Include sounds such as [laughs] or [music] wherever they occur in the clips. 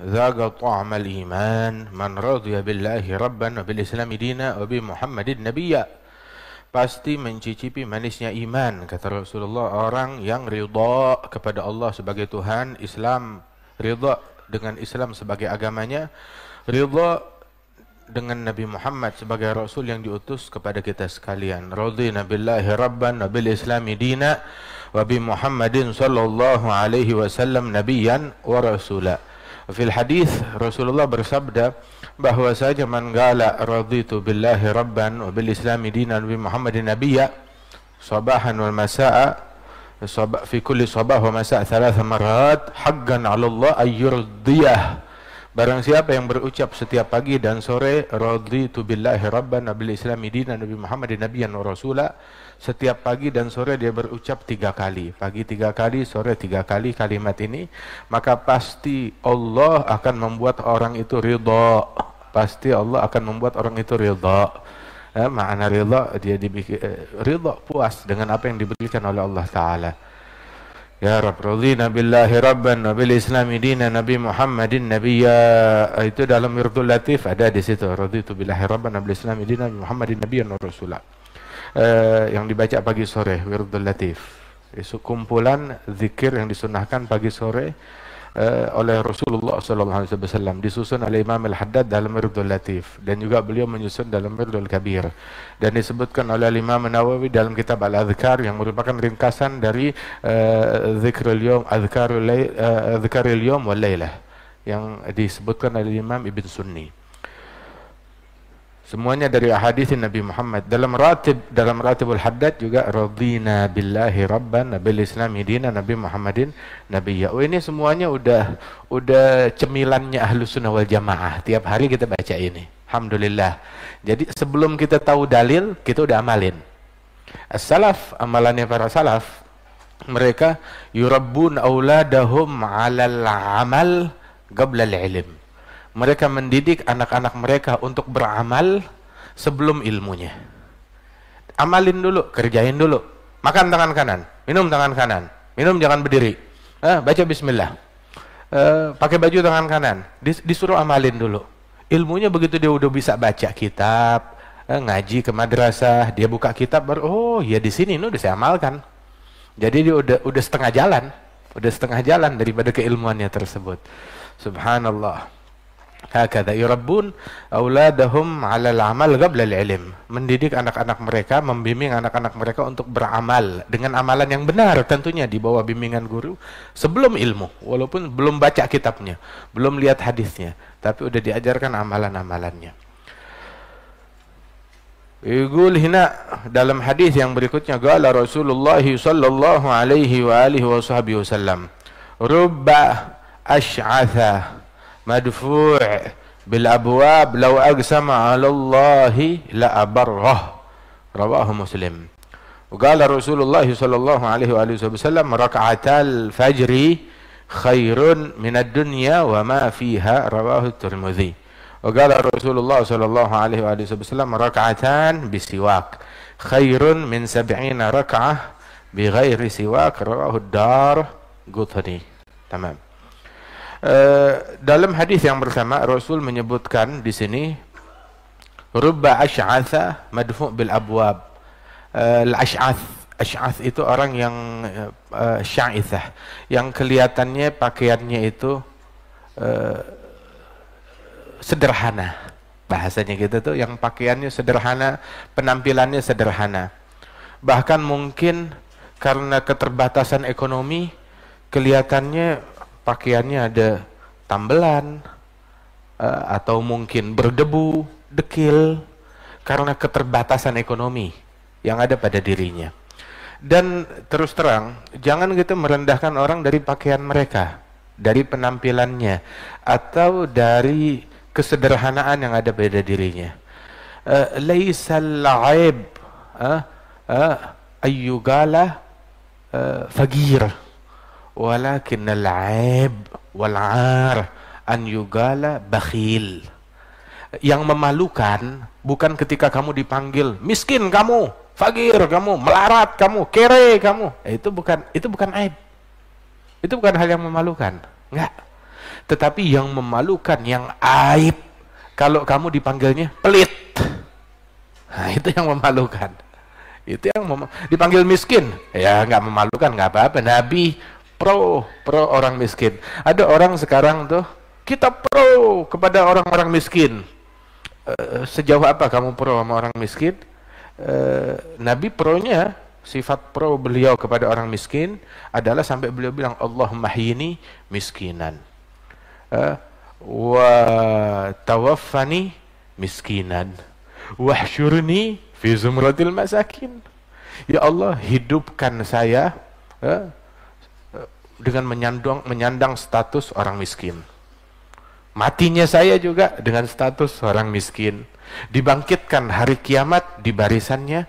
ذاق طعم الإيمان من رضي Rabban ربا وبالإسلام dina, wabi Muhammadin النبي pasti mencicipi manisnya iman kata Rasulullah orang yang ridha kepada Allah sebagai Tuhan Islam ridha dengan Islam sebagai agamanya ridha dengan Nabi Muhammad sebagai Rasul yang diutus kepada kita sekalian. Rodi Nabi Allah Rabban Nabi Islam Dina Wabi Muhammadin Sallallahu Alaihi Wasallam Nabiyan Warasulah. في الحديث رسول الله برسبدة بهو ساجة من قال رضيت بالله ربا وبالإسلام دينا وبمحمد نبيا صباحا والمساء في كل صباح ومساء ثلاث مرات حقا على الله أن يرضيه Barang siapa yang berucap setiap pagi dan sore raditu billahi rabban nabil islami dinan nabi Muhammadin nabiyan wa rasula setiap pagi dan sore dia berucap tiga kali pagi tiga kali sore tiga kali kalimat ini maka pasti Allah akan membuat orang itu ridha pasti Allah akan membuat orang itu ridha ya, makna ridha dia dibikin eh, ridha puas dengan apa yang diberikan oleh Allah taala Ya يا رب رضينا بالله ربا وبالإسلام Nabi Muhammadin, Nabi ya itu dalam Mirdul Latif ada di situ raditu billahi rabban wa bil islami dinan nabi muhammadin nabiyyan ah, wa rasula eh, ah, yang dibaca pagi sore Mirdul Latif itu kumpulan zikir yang disunahkan pagi sore uh, oleh Rasulullah sallallahu alaihi wasallam disusun oleh Imam Al-Haddad dalam Ridul Latif dan juga beliau menyusun dalam Ridul Kabir dan disebutkan oleh Imam Nawawi dalam kitab Al-Adhkar yang merupakan ringkasan dari Dzikrul eh, uh, Yawm Adhkarul Lail eh, uh, Yawm wal Lailah yang disebutkan oleh Imam Ibn Sunni. Semuanya dari hadis Nabi Muhammad. Dalam ratib dalam ratibul haddad juga radina billahi rabban nabil islami dina Nabi Muhammadin Nabi ya. Oh, ini semuanya udah udah cemilannya ahlu sunnah wal jamaah. Tiap hari kita baca ini. Alhamdulillah. Jadi sebelum kita tahu dalil, kita udah amalin. As-salaf, amalannya para salaf, mereka yurabbun auladahum alal amal qabla al-ilm mereka mendidik anak-anak mereka untuk beramal sebelum ilmunya. Amalin dulu, kerjain dulu. Makan tangan kanan, minum tangan kanan, minum jangan berdiri. Eh, baca bismillah. Eh, pakai baju tangan kanan, Dis disuruh amalin dulu. Ilmunya begitu dia udah bisa baca kitab, eh, ngaji ke madrasah, dia buka kitab baru oh ya di sini ini udah saya amalkan. Jadi dia udah udah setengah jalan, udah setengah jalan daripada keilmuannya tersebut. Subhanallah. Hakada yurabbun auladahum 'alal 'amal qabla al-'ilm. Mendidik anak-anak mereka, membimbing anak-anak mereka untuk beramal dengan amalan yang benar tentunya di bawah bimbingan guru sebelum ilmu, walaupun belum baca kitabnya, belum lihat hadisnya, tapi udah diajarkan amalan-amalannya. Igul hina dalam hadis yang berikutnya gala Rasulullah sallallahu alaihi wa alihi wa sahbihi wasallam rubba asy'atha مدفوع بالابواب لو اقسم على الله لابره رواه مسلم وقال رسول الله صلى الله عليه واله وسلم ركعتا الفجر خير من الدنيا وما فيها رواه الترمذي وقال رسول الله صلى الله عليه واله وسلم ركعتان بسواك خير من سبعين ركعه بغير سواك رواه الدار قطني تمام Eh, dalam hadis yang bersama Rasul menyebutkan di sini rubba asy'atha madfu' bil abwab. Eh, al ash'ath Ash'ath itu orang yang uh, sya'ithah, yang kelihatannya pakaiannya itu uh, sederhana. Bahasanya gitu tuh, yang pakaiannya sederhana, penampilannya sederhana. Bahkan mungkin karena keterbatasan ekonomi, kelihatannya pakaiannya ada tambelan eh, atau mungkin berdebu, dekil karena keterbatasan ekonomi yang ada pada dirinya. Dan terus terang, jangan gitu merendahkan orang dari pakaian mereka, dari penampilannya atau dari kesederhanaan yang ada pada dirinya. Eh, laisal aib eh, fagir. Walau aib wal ar an yugala bakhil yang memalukan bukan ketika kamu dipanggil miskin kamu fakir kamu melarat kamu kere kamu eh, itu bukan itu bukan aib itu bukan hal yang memalukan enggak tetapi yang memalukan yang aib kalau kamu dipanggilnya pelit nah, itu yang memalukan itu yang dipanggil miskin ya enggak memalukan enggak apa-apa Nabi pro pro orang miskin. Ada orang sekarang tuh kita pro kepada orang-orang miskin. Eh, sejauh apa kamu pro sama orang miskin? Eh, Nabi pro-nya sifat pro beliau kepada orang miskin adalah sampai beliau bilang Allah mahyini miskinan. wah eh, wa tawaffani miskinan. Wahsyurni fi zumratil masakin. Ya Allah, hidupkan saya dengan menyandang, menyandang status orang miskin. Matinya saya juga dengan status orang miskin. Dibangkitkan hari kiamat di barisannya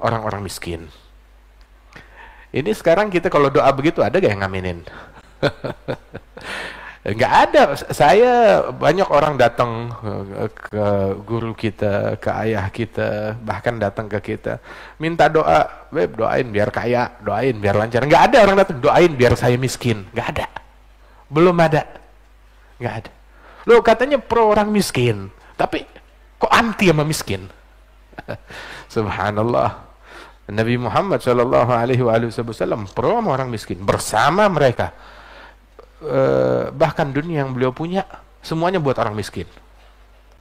orang-orang miskin. Ini sekarang kita kalau doa begitu ada gak yang ngaminin? [laughs] nggak ada saya banyak orang datang eh, ke guru kita ke ayah kita bahkan datang ke kita minta doa web doain biar kaya doain biar lancar nggak ada orang datang doain biar saya miskin nggak ada belum ada nggak ada lo katanya pro orang miskin tapi kok anti sama miskin [laughs] subhanallah Nabi Muhammad Shallallahu Alaihi Wasallam pro sama orang miskin bersama mereka Eh, bahkan dunia yang beliau punya semuanya buat orang miskin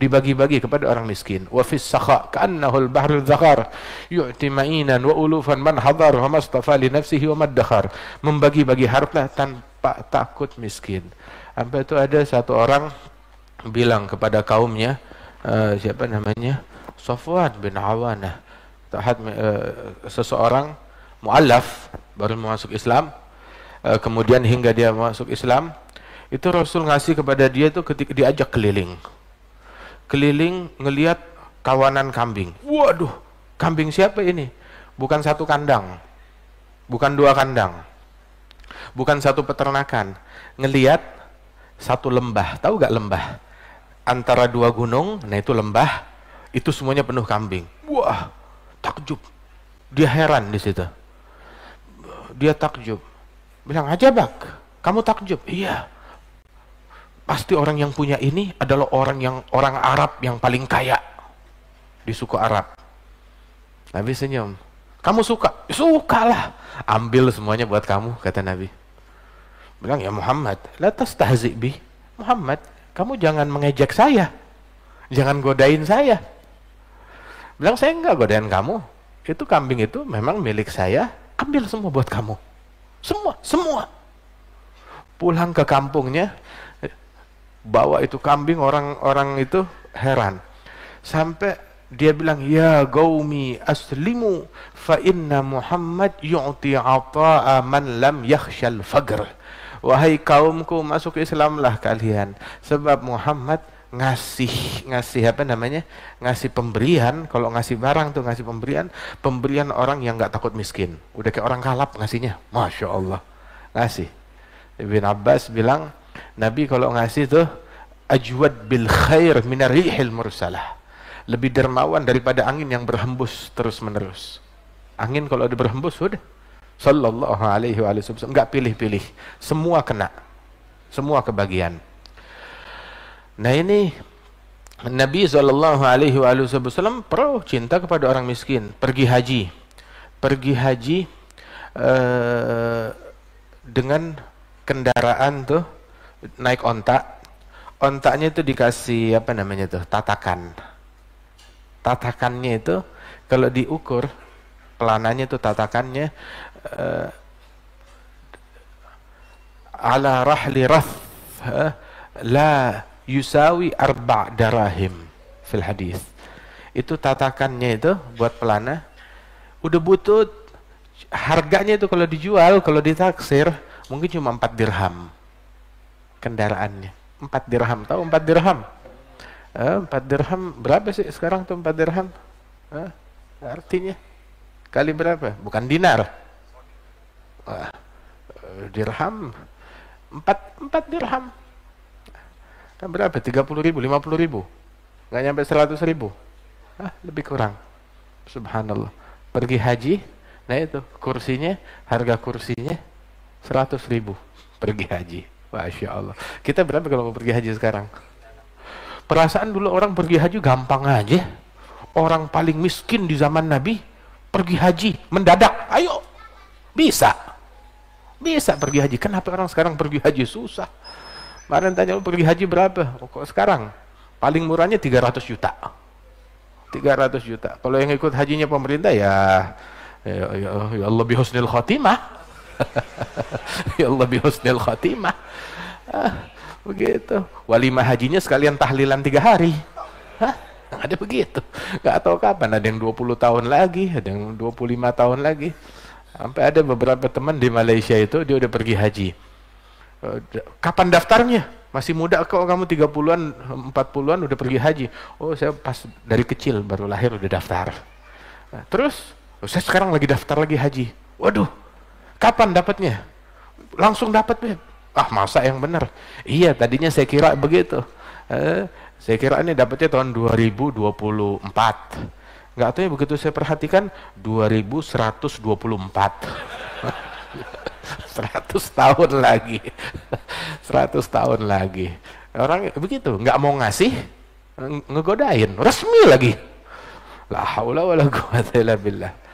dibagi-bagi kepada orang miskin. Wa fis sakha ka'annahu al-bahrul dhakhar yu'ti ma'inan wa ulufan man hadar wa mastafa li nafsihi wa maddakhar. Membagi-bagi harta tanpa takut miskin. Sampai itu ada satu orang bilang kepada kaumnya uh, siapa namanya? Safwan bin Awana Tahat uh, eh, seseorang mualaf baru masuk Islam Eh, kemudian hingga dia masuk Islam itu Rasul ngasih kepada dia itu ketika diajak keliling keliling ngeliat kawanan kambing waduh kambing siapa ini bukan satu kandang bukan dua kandang bukan satu peternakan ngeliat satu lembah tahu gak lembah antara dua gunung nah itu lembah itu semuanya penuh kambing wah takjub dia heran di situ dia takjub Bilang aja bak, kamu takjub. Iya. Pasti orang yang punya ini adalah orang yang orang Arab yang paling kaya di suku Arab. Nabi senyum. Kamu suka? suka lah Ambil semuanya buat kamu, kata Nabi. Bilang ya Muhammad, la Tahzibi, Muhammad, kamu jangan mengejek saya. Jangan godain saya. Bilang saya enggak godain kamu. Itu kambing itu memang milik saya, ambil semua buat kamu. Semua, semua. Pulang ke kampungnya, bawa itu kambing orang-orang itu heran. Sampai dia bilang, Ya gaumi aslimu fa inna Muhammad yu'ti ata'a man lam yakhshal fagr. Wahai kaumku masuk Islamlah kalian sebab Muhammad ngasih ngasih apa namanya ngasih pemberian kalau ngasih barang tuh ngasih pemberian pemberian orang yang nggak takut miskin udah kayak orang kalap ngasihnya masya Allah ngasih Ibn Abbas bilang Nabi kalau ngasih tuh ajwad bil khair minarihil mursalah lebih dermawan daripada angin yang berhembus terus menerus angin kalau udah berhembus sudah Sallallahu alaihi wa wasallam nggak pilih-pilih semua kena semua kebagian Nah ini Nabi Shallallahu Alaihi Wasallam pro cinta kepada orang miskin. Pergi haji, pergi haji eh, dengan kendaraan tuh naik ontak. Ontaknya itu dikasih apa namanya tuh tatakan. Tatakannya itu kalau diukur pelananya itu tatakannya eh, ala rahli raf eh, la yusawi arba darahim fil hadis. Itu tatakannya itu buat pelana. Udah butut harganya itu kalau dijual, kalau ditaksir mungkin cuma empat dirham kendaraannya. empat dirham, tahu empat dirham? Eh, empat dirham berapa sih sekarang tuh empat dirham? Eh, artinya kali berapa? Bukan dinar. Wah, dirham empat empat dirham Kan berapa? 30 ribu, 50 ribu. Nggak nyampe 100 ribu. Ah, lebih kurang. Subhanallah. Pergi haji, nah itu kursinya, harga kursinya 100 ribu. Pergi haji. Masya Allah. Kita berapa kalau mau pergi haji sekarang? Perasaan dulu orang pergi haji gampang aja. Orang paling miskin di zaman Nabi pergi haji mendadak. Ayo, bisa. Bisa pergi haji. Kenapa orang sekarang pergi haji susah? Kemarin tanya oh, pergi haji berapa? Oh, kok sekarang? Paling murahnya 300 juta. 300 juta. Kalau yang ikut hajinya pemerintah ya ya, ya, ya Allah bihusnil khotimah. [laughs] ya Allah bihusnil khotimah. Ah, begitu. Walimah hajinya sekalian tahlilan tiga hari. Hah? ada begitu Gak tahu kapan ada yang 20 tahun lagi ada yang 25 tahun lagi sampai ada beberapa teman di Malaysia itu dia udah pergi haji Eh, kapan daftarnya? Masih muda kok kamu 30-an, 40-an udah pergi haji. Oh, saya pas dari kecil baru lahir udah daftar. Nah, terus oh, saya sekarang lagi daftar lagi haji. Waduh. Kapan dapatnya? Langsung dapat, Beb. Ah, masa yang benar? Iya, tadinya saya kira begitu. Eh, saya kira ini dapatnya tahun 2024. Enggak tahu ya begitu saya perhatikan 2124. [laughs] 100 [laughs] tahun lagi 100 tahun lagi orang begitu nggak mau ngasih ngegodain resmi lagi la haula wala quwata illa billah